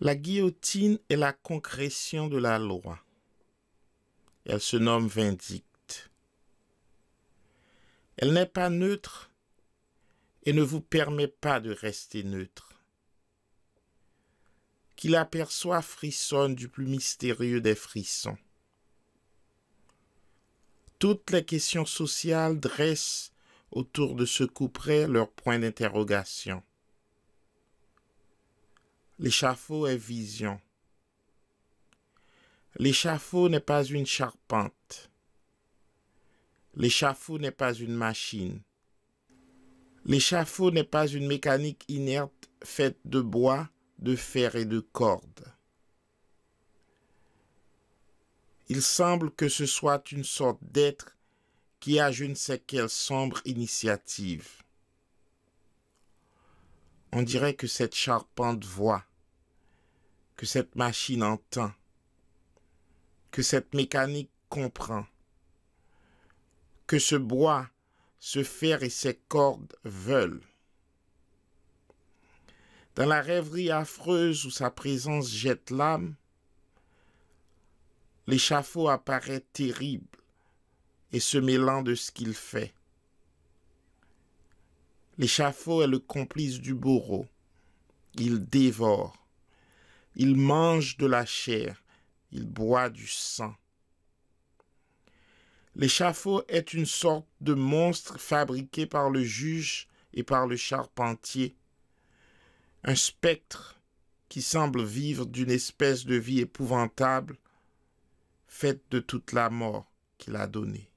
La guillotine est la concrétion de la loi. Elle se nomme vindicte. Elle n'est pas neutre et ne vous permet pas de rester neutre. Qui l'aperçoit frissonne du plus mystérieux des frissons. Toutes les questions sociales dressent autour de ce couperet leur point d'interrogation. L'échafaud est vision. L'échafaud n'est pas une charpente. L'échafaud n'est pas une machine. L'échafaud n'est pas une mécanique inerte faite de bois, de fer et de cordes. Il semble que ce soit une sorte d'être qui a je ne sais quelle sombre initiative. On dirait que cette charpente voit que cette machine entend, que cette mécanique comprend, que ce bois, ce fer et ces cordes veulent. Dans la rêverie affreuse où sa présence jette l'âme, l'échafaud apparaît terrible et se mêlant de ce qu'il fait. L'échafaud est le complice du bourreau. Il dévore. Il mange de la chair, il boit du sang. L'échafaud est une sorte de monstre fabriqué par le juge et par le charpentier, un spectre qui semble vivre d'une espèce de vie épouvantable, faite de toute la mort qu'il a donnée.